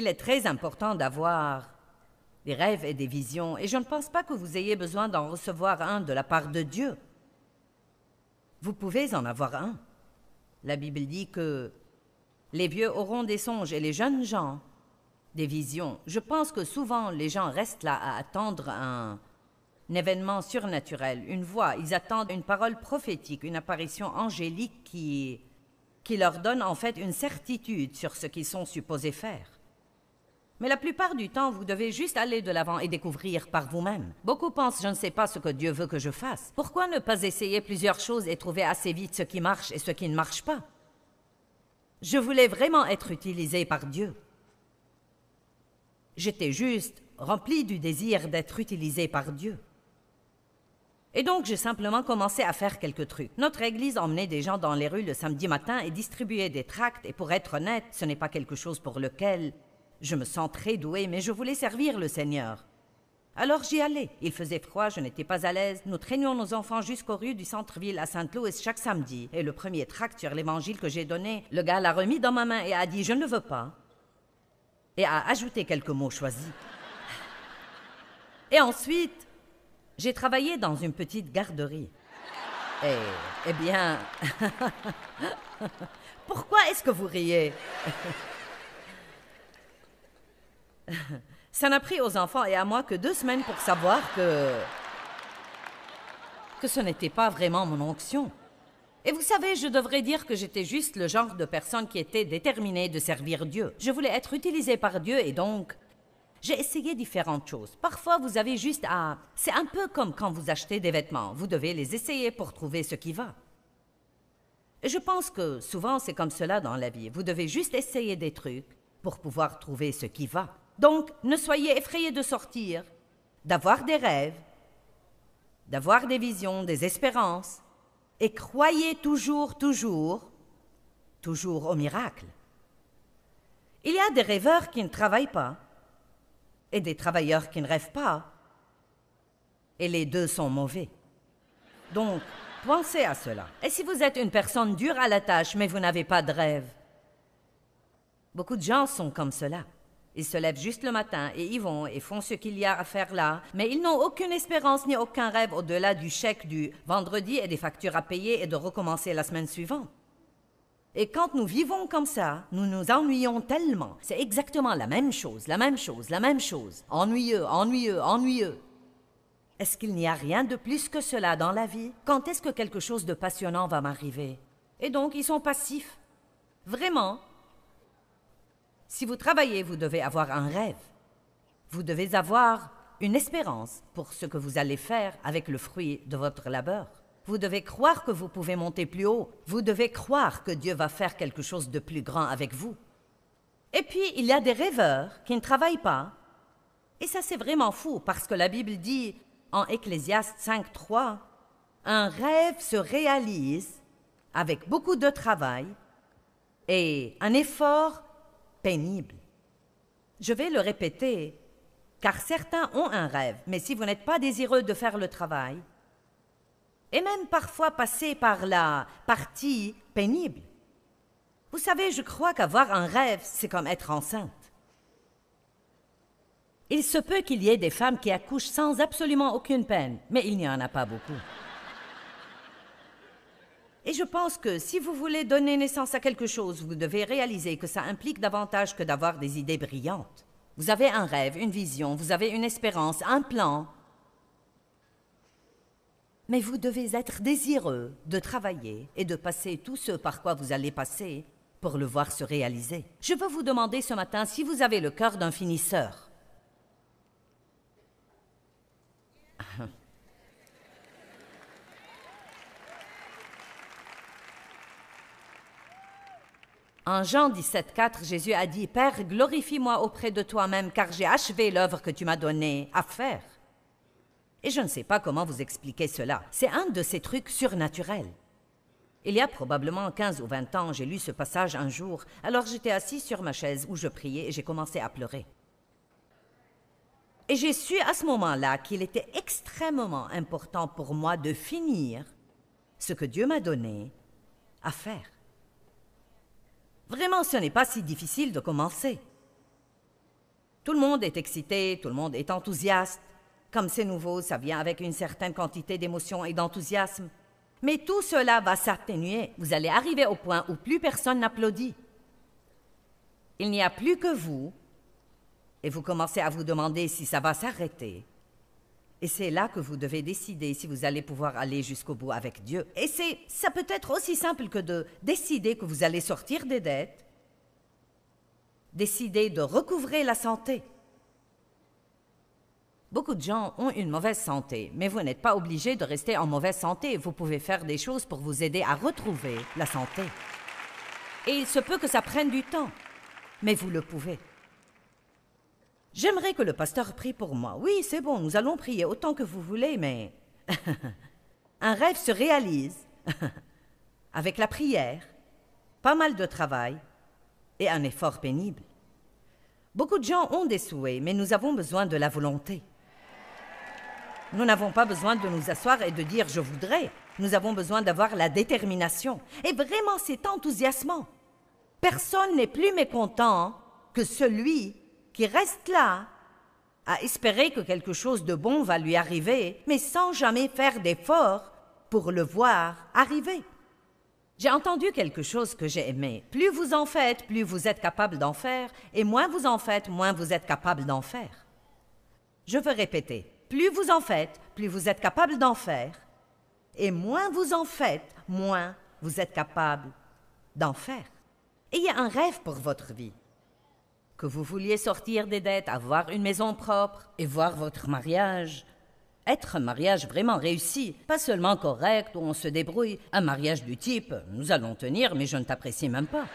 Il est très important d'avoir des rêves et des visions, et je ne pense pas que vous ayez besoin d'en recevoir un de la part de Dieu. Vous pouvez en avoir un. La Bible dit que les vieux auront des songes et les jeunes gens des visions. Je pense que souvent les gens restent là à attendre un, un événement surnaturel, une voix. Ils attendent une parole prophétique, une apparition angélique qui, qui leur donne en fait une certitude sur ce qu'ils sont supposés faire. Mais la plupart du temps, vous devez juste aller de l'avant et découvrir par vous-même. Beaucoup pensent, je ne sais pas ce que Dieu veut que je fasse. Pourquoi ne pas essayer plusieurs choses et trouver assez vite ce qui marche et ce qui ne marche pas Je voulais vraiment être utilisé par Dieu. J'étais juste rempli du désir d'être utilisé par Dieu. Et donc, j'ai simplement commencé à faire quelques trucs. Notre église emmenait des gens dans les rues le samedi matin et distribuait des tracts, et pour être honnête, ce n'est pas quelque chose pour lequel je me sens très douée, mais je voulais servir le Seigneur. Alors j'y allais. Il faisait froid, je n'étais pas à l'aise. Nous traînions nos enfants jusqu'aux rues du centre-ville à saint louis chaque samedi. Et le premier tract sur l'évangile que j'ai donné, le gars l'a remis dans ma main et a dit Je ne veux pas. Et a ajouté quelques mots choisis. Et ensuite, j'ai travaillé dans une petite garderie. Et, eh, eh bien. Pourquoi est-ce que vous riez Ça n'a pris aux enfants et à moi que deux semaines pour savoir que. que ce n'était pas vraiment mon onction. Et vous savez, je devrais dire que j'étais juste le genre de personne qui était déterminée de servir Dieu. Je voulais être utilisée par Dieu et donc. J'ai essayé différentes choses. Parfois, vous avez juste à... C'est un peu comme quand vous achetez des vêtements. Vous devez les essayer pour trouver ce qui va. Je pense que souvent c'est comme cela dans la vie. Vous devez juste essayer des trucs pour pouvoir trouver ce qui va. Donc, ne soyez effrayés de sortir, d'avoir des rêves, d'avoir des visions, des espérances, et croyez toujours, toujours, toujours au miracle. Il y a des rêveurs qui ne travaillent pas, et des travailleurs qui ne rêvent pas, et les deux sont mauvais. Donc, pensez à cela. Et si vous êtes une personne dure à la tâche, mais vous n'avez pas de rêve, beaucoup de gens sont comme cela. Ils se lèvent juste le matin et y vont et font ce qu'il y a à faire là, mais ils n'ont aucune espérance ni aucun rêve au-delà du chèque du vendredi et des factures à payer et de recommencer la semaine suivante. Et quand nous vivons comme ça, nous nous ennuyons tellement. C'est exactement la même chose, la même chose, la même chose. Ennuyeux, ennuyeux, ennuyeux. Est-ce qu'il n'y a rien de plus que cela dans la vie Quand est-ce que quelque chose de passionnant va m'arriver Et donc, ils sont passifs. Vraiment, si vous travaillez, vous devez avoir un rêve. Vous devez avoir une espérance pour ce que vous allez faire avec le fruit de votre labeur. Vous devez croire que vous pouvez monter plus haut. Vous devez croire que Dieu va faire quelque chose de plus grand avec vous. Et puis, il y a des rêveurs qui ne travaillent pas. Et ça, c'est vraiment fou parce que la Bible dit en Ecclésiaste 5.3, un rêve se réalise avec beaucoup de travail et un effort pénible. Je vais le répéter, car certains ont un rêve, mais si vous n'êtes pas désireux de faire le travail, et même parfois passer par la partie pénible, vous savez, je crois qu'avoir un rêve, c'est comme être enceinte. Il se peut qu'il y ait des femmes qui accouchent sans absolument aucune peine, mais il n'y en a pas beaucoup je pense que si vous voulez donner naissance à quelque chose, vous devez réaliser que ça implique davantage que d'avoir des idées brillantes. Vous avez un rêve, une vision, vous avez une espérance, un plan. Mais vous devez être désireux de travailler et de passer tout ce par quoi vous allez passer pour le voir se réaliser. Je veux vous demander ce matin si vous avez le cœur d'un finisseur. En Jean 17,4, Jésus a dit Père, glorifie-moi auprès de toi-même, car j'ai achevé l'œuvre que tu m'as donnée à faire. Et je ne sais pas comment vous expliquer cela. C'est un de ces trucs surnaturels. Il y a probablement 15 ou 20 ans, j'ai lu ce passage un jour. Alors j'étais assis sur ma chaise où je priais et j'ai commencé à pleurer. Et j'ai su à ce moment-là qu'il était extrêmement important pour moi de finir ce que Dieu m'a donné à faire. Vraiment, ce n'est pas si difficile de commencer. Tout le monde est excité, tout le monde est enthousiaste. Comme c'est nouveau, ça vient avec une certaine quantité d'émotion et d'enthousiasme. Mais tout cela va s'atténuer. Vous allez arriver au point où plus personne n'applaudit. Il n'y a plus que vous, et vous commencez à vous demander si ça va s'arrêter. Et c'est là que vous devez décider si vous allez pouvoir aller jusqu'au bout avec Dieu. Et c'est, ça peut être aussi simple que de décider que vous allez sortir des dettes, décider de recouvrer la santé. Beaucoup de gens ont une mauvaise santé, mais vous n'êtes pas obligé de rester en mauvaise santé. Vous pouvez faire des choses pour vous aider à retrouver la santé. Et il se peut que ça prenne du temps, mais vous le pouvez. J'aimerais que le pasteur prie pour moi. Oui, c'est bon, nous allons prier autant que vous voulez, mais un rêve se réalise avec la prière, pas mal de travail et un effort pénible. Beaucoup de gens ont des souhaits, mais nous avons besoin de la volonté. Nous n'avons pas besoin de nous asseoir et de dire je voudrais. Nous avons besoin d'avoir la détermination. Et vraiment, cet enthousiasme. Personne n'est plus mécontent que celui qui reste là, à espérer que quelque chose de bon va lui arriver, mais sans jamais faire d'effort pour le voir arriver. J'ai entendu quelque chose que j'ai aimé. Plus vous en faites, plus vous êtes capable d'en faire, et moins vous en faites, moins vous êtes capable d'en faire. Je veux répéter. Plus vous en faites, plus vous êtes capable d'en faire, et moins vous en faites, moins vous êtes capable d'en faire. Ayez un rêve pour votre vie que vous vouliez sortir des dettes, avoir une maison propre et voir votre mariage. Être un mariage vraiment réussi, pas seulement correct où on se débrouille, un mariage du type nous allons tenir mais je ne t'apprécie même pas.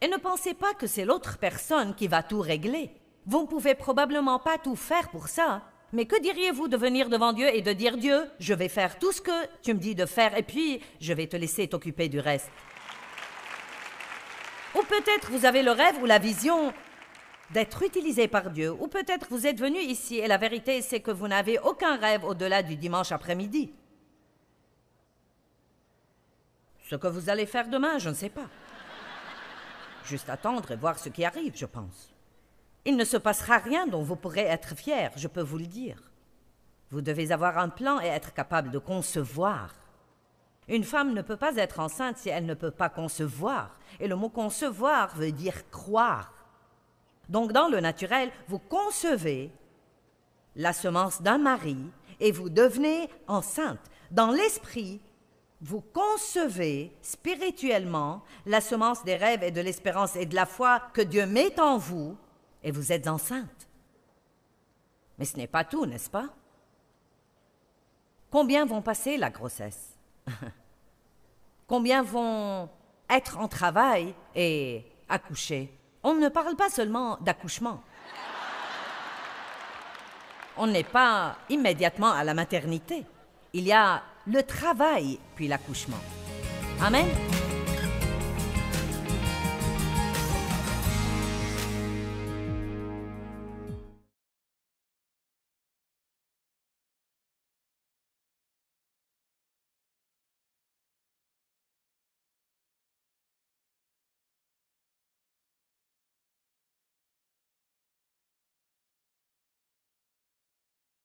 Et ne pensez pas que c'est l'autre personne qui va tout régler. Vous ne pouvez probablement pas tout faire pour ça. Mais que diriez-vous de venir devant Dieu et de dire Dieu, je vais faire tout ce que tu me dis de faire et puis je vais te laisser t'occuper du reste ou peut-être vous avez le rêve ou la vision d'être utilisé par Dieu. Ou peut-être vous êtes venu ici et la vérité c'est que vous n'avez aucun rêve au-delà du dimanche après-midi. Ce que vous allez faire demain, je ne sais pas. Juste attendre et voir ce qui arrive, je pense. Il ne se passera rien dont vous pourrez être fier, je peux vous le dire. Vous devez avoir un plan et être capable de concevoir une femme ne peut pas être enceinte si elle ne peut pas concevoir. Et le mot concevoir veut dire croire. Donc dans le naturel, vous concevez la semence d'un mari et vous devenez enceinte. Dans l'esprit, vous concevez spirituellement la semence des rêves et de l'espérance et de la foi que Dieu met en vous et vous êtes enceinte. Mais ce n'est pas tout, n'est-ce pas Combien vont passer la grossesse Combien vont être en travail et accoucher On ne parle pas seulement d'accouchement. On n'est pas immédiatement à la maternité. Il y a le travail puis l'accouchement. Amen.